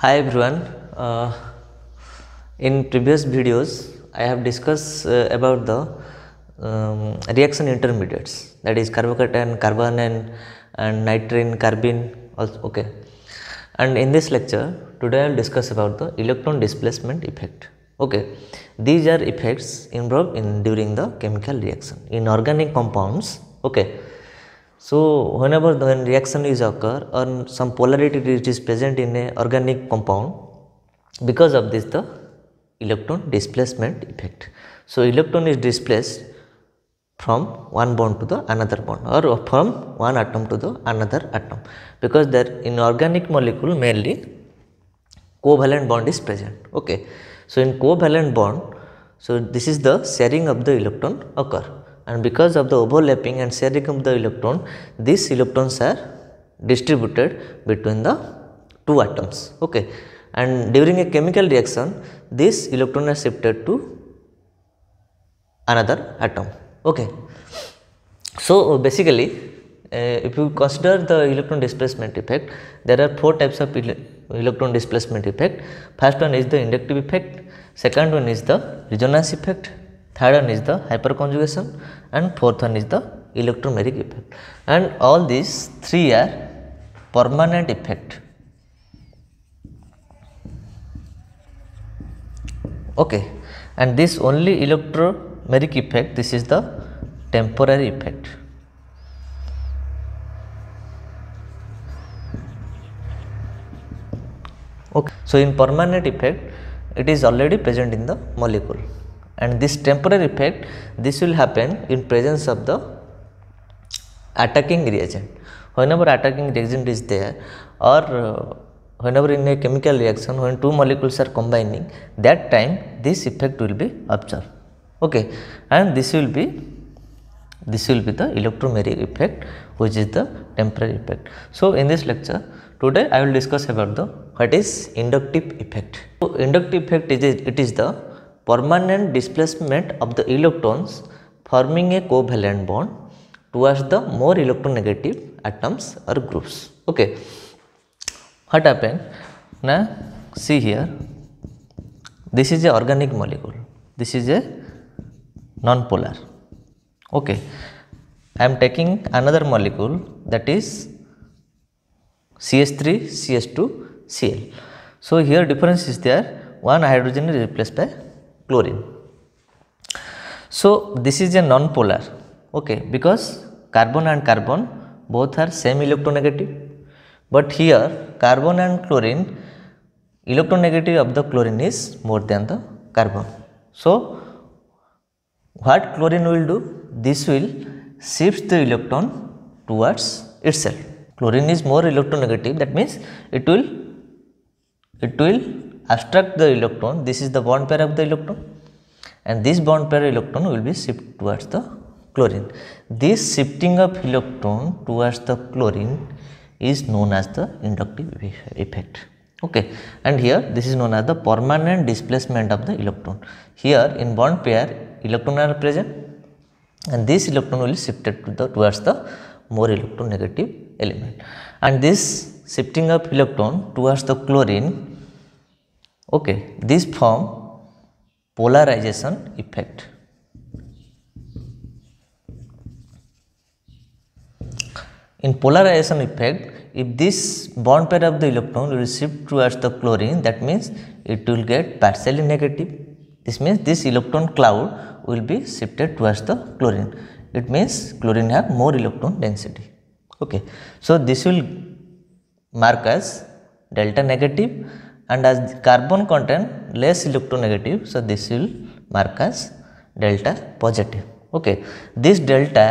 Hi everyone. Uh, in previous videos, I have discussed uh, about the um, reaction intermediates that is carbocation, carbon and nitrine, carbene. Also, okay. And in this lecture, today I will discuss about the electron displacement effect. Okay, these are effects involved in during the chemical reaction in organic compounds. Okay so whenever when reaction is occur or some polarity is present in a organic compound, because of this the electron displacement effect. So electron is displaced from one bond to the another bond or from one atom to the another atom because there in organic molecule mainly covalent bond is present. Okay. So in covalent bond, so this is the sharing of the electron occur and because of the overlapping and sharing of the electron these electrons are distributed between the two atoms okay and during a chemical reaction this electron is shifted to another atom okay so basically uh, if you consider the electron displacement effect there are four types of ele electron displacement effect first one is the inductive effect second one is the resonance effect third one is the hyperconjugation and fourth one is the electromagnetic effect and all these three are permanent effect okay and this only electromagnetic effect this is the temporary effect okay so in permanent effect it is already present in the molecule and this temporary effect this will happen in presence of the attacking reagent whenever attacking reagent is there or uh, whenever in a chemical reaction when two molecules are combining that time this effect will be observed okay and this will be this will be the electromagnetic effect which is the temporary effect so in this lecture today i will discuss about the what is inductive effect so inductive effect is it is the permanent displacement of the electrons forming a covalent bond towards the more electronegative atoms or groups. Okay. What happened? Now see here, this is a organic molecule, this is a non-polar. Okay. I am taking another molecule that is CH3, CH2, Cl. So here difference is there, one hydrogen is replaced by chlorine. So, this is a non-polar okay, because carbon and carbon both are same electronegative, but here carbon and chlorine electronegative of the chlorine is more than the carbon. So, what chlorine will do? This will shift the electron towards itself. Chlorine is more electronegative that means it will it will abstract the electron, this is the bond pair of the electron and this bond pair electron will be shifted towards the chlorine. This shifting of electron towards the chlorine is known as the inductive effect. Okay. And here this is known as the permanent displacement of the electron. Here in bond pair electron are present and this electron will be shifted to the towards the more electronegative element and this shifting of electron towards the chlorine okay this form polarization effect in polarization effect if this bond pair of the electron will shift towards the chlorine that means it will get partially negative this means this electron cloud will be shifted towards the chlorine it means chlorine have more electron density okay so this will mark as delta negative and as carbon content less electronegative so this will mark as delta positive okay this delta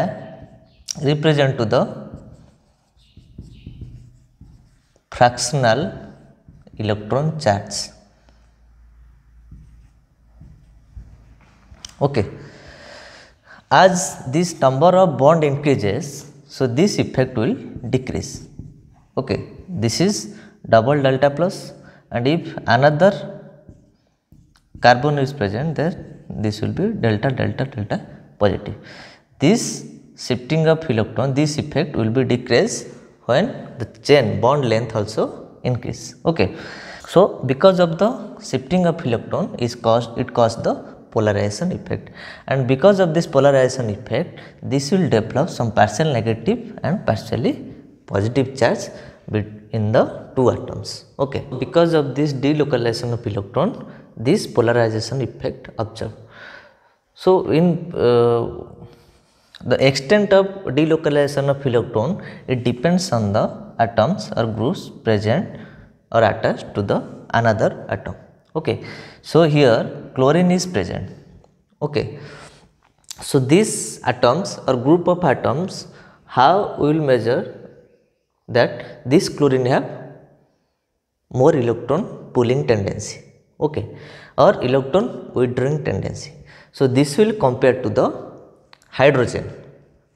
represent to the fractional electron charge okay as this number of bond increases so this effect will decrease okay this is double delta plus and if another carbon is present then this will be delta delta delta positive. This shifting of electron this effect will be decreased when the chain bond length also increase. Okay. So, because of the shifting of electron is caused it caused the polarization effect and because of this polarization effect this will develop some partial negative and partially positive charge in the two atoms. Okay. Because of this delocalization of electron, this polarization effect observed. So, in uh, the extent of delocalization of electron, it depends on the atoms or groups present or attached to the another atom. Okay. So, here chlorine is present. Okay. So, these atoms or group of atoms, how we will measure that this chlorine have more electron pulling tendency okay or electron withdrawing tendency so this will compare to the hydrogen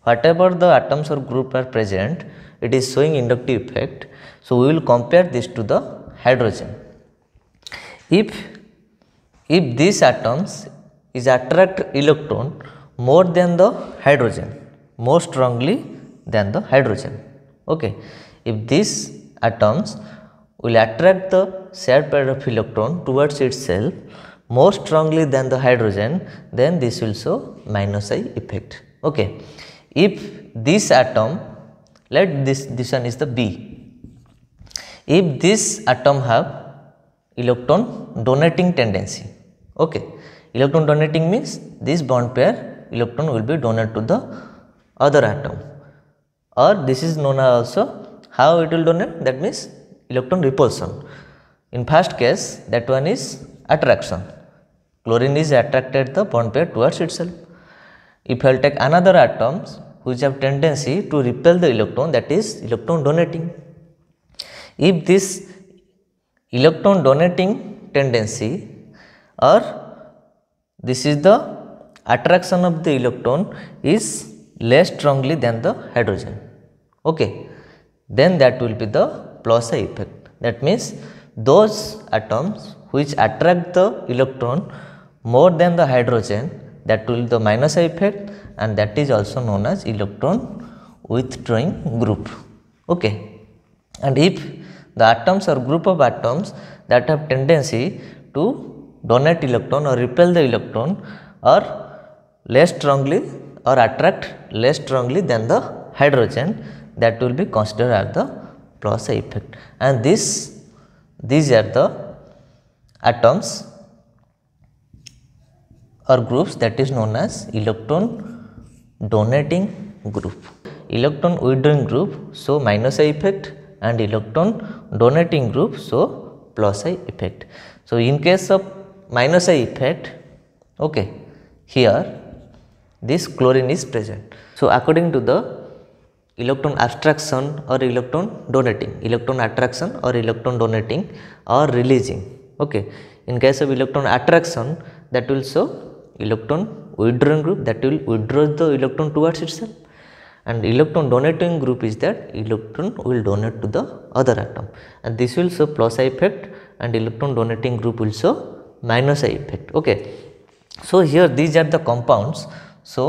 whatever the atoms or group are present it is showing inductive effect so we will compare this to the hydrogen if if these atoms is attract electron more than the hydrogen more strongly than the hydrogen okay if these atoms will attract the shared pair of electron towards itself more strongly than the hydrogen then this will show minus i effect okay if this atom let this this one is the b if this atom have electron donating tendency okay electron donating means this bond pair electron will be donor to the other atom or this is known also how it will donate that means electron repulsion in first case that one is attraction chlorine is attracted the bond pair towards itself if i'll take another atoms which have tendency to repel the electron that is electron donating if this electron donating tendency or this is the attraction of the electron is less strongly than the hydrogen okay then that will be the Plosa effect that means those atoms which attract the electron more than the hydrogen that will be the minus effect and that is also known as electron withdrawing group okay and if the atoms or group of atoms that have tendency to donate electron or repel the electron or less strongly or attract less strongly than the hydrogen that will be considered as the +I effect and this these are the atoms or groups that is known as electron donating group electron withdrawing group so minus i effect and electron donating group so plus i effect so in case of minus i effect okay here this chlorine is present so according to the electron abstraction or electron donating electron attraction or electron donating or releasing okay in case of electron attraction that will show electron withdrawing group that will withdraw the electron towards itself and electron donating group is that electron will donate to the other atom and this will show plus I effect and electron donating group will show minus I effect okay so here these are the compounds so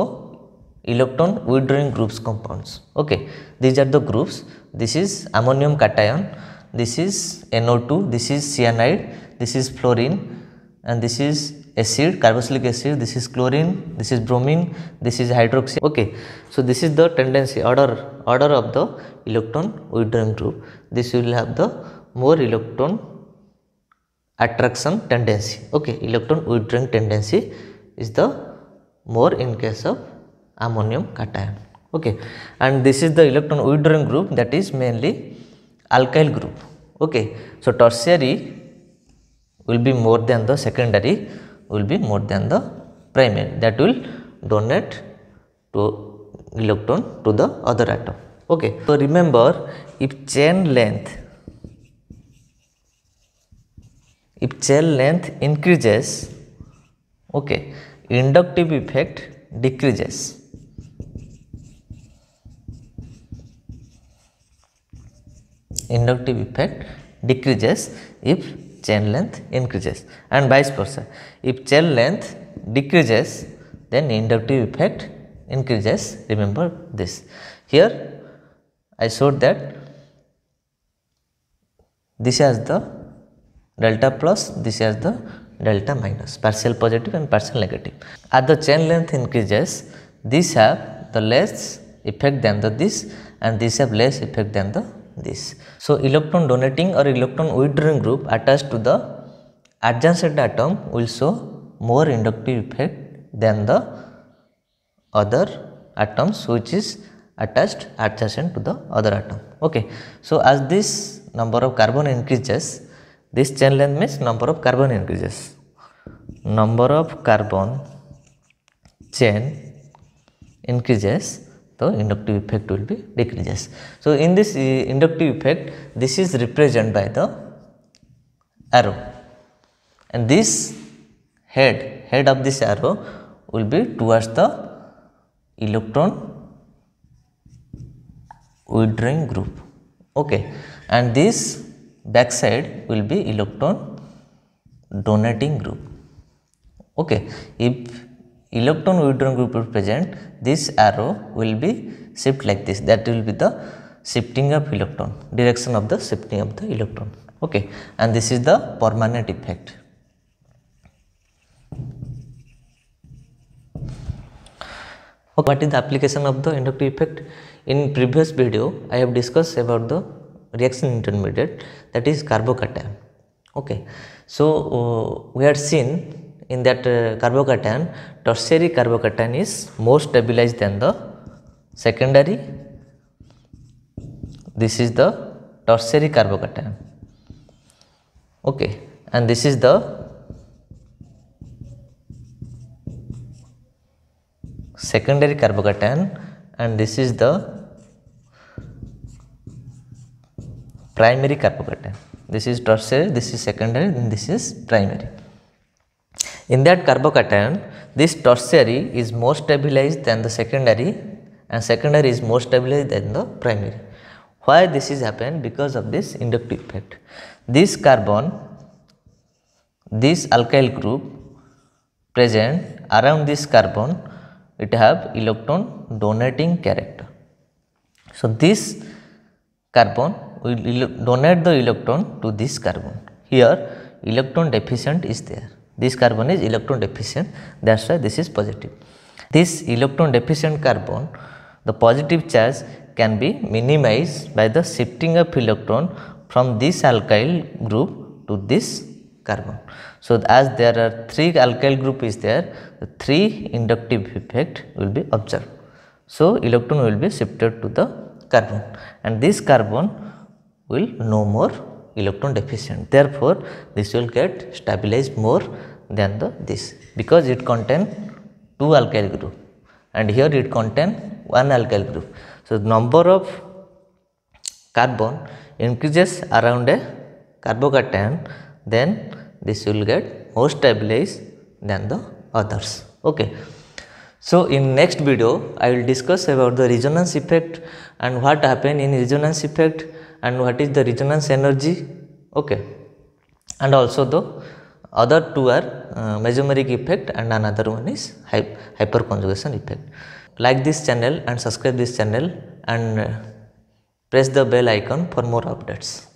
electron withdrawing groups compounds okay these are the groups this is ammonium cation this is NO2 this is cyanide this is fluorine and this is acid carboxylic acid this is chlorine this is bromine this is hydroxy okay so this is the tendency order order of the electron withdrawing group this will have the more electron attraction tendency okay electron withdrawing tendency is the more in case of ammonium cation okay and this is the electron withdrawing group that is mainly alkyl group okay so tertiary will be more than the secondary will be more than the primary that will donate to electron to the other atom okay so remember if chain length if chain length increases okay inductive effect decreases inductive effect decreases if chain length increases and vice versa. If chain length decreases then inductive effect increases remember this. Here I showed that this has the delta plus this has the delta minus partial positive and partial negative. As the chain length increases this have the less effect than the this and this have less effect than the this. So, electron donating or electron withdrawing group attached to the adjacent atom will show more inductive effect than the other atoms which is attached adjacent to the other atom. Okay. So, as this number of carbon increases, this chain length means number of carbon increases. Number of carbon chain increases the inductive effect will be decreases. So, in this uh, inductive effect this is represented by the arrow and this head, head of this arrow will be towards the electron withdrawing group okay. and this backside will be electron donating group. Okay. If electron withdrawal group is present this arrow will be shift like this that will be the shifting of electron direction of the shifting of the electron okay and this is the permanent effect okay, what is the application of the inductive effect in previous video i have discussed about the reaction intermediate that is carbocation okay so uh, we are seen in that uh, carbocation, tertiary carbocation is more stabilized than the secondary. This is the tertiary carbocation. Okay, and this is the secondary carbocation and this is the primary carbocation. This is tertiary, this is secondary, and this is primary. In that carbocation, this tertiary is more stabilized than the secondary and secondary is more stabilized than the primary. Why this is happened? Because of this inductive effect. This carbon, this alkyl group present around this carbon, it have electron donating character. So, this carbon will donate the electron to this carbon. Here electron deficient is there. This carbon is electron deficient that is why this is positive. This electron deficient carbon the positive charge can be minimized by the shifting of electron from this alkyl group to this carbon. So, as there are three alkyl group is there the three inductive effect will be observed. So, electron will be shifted to the carbon and this carbon will no more electron deficient. Therefore, this will get stabilized more than the this because it contain two alkyl group and here it contain one alkyl group. So, number of carbon increases around a carbocation then this will get more stabilized than the others. Okay. So, in next video I will discuss about the resonance effect and what happen in resonance effect and what is the resonance energy okay and also the other two are uh, mesomeric effect and another one is hyper hyperconjugation effect. Like this channel and subscribe this channel and uh, press the bell icon for more updates.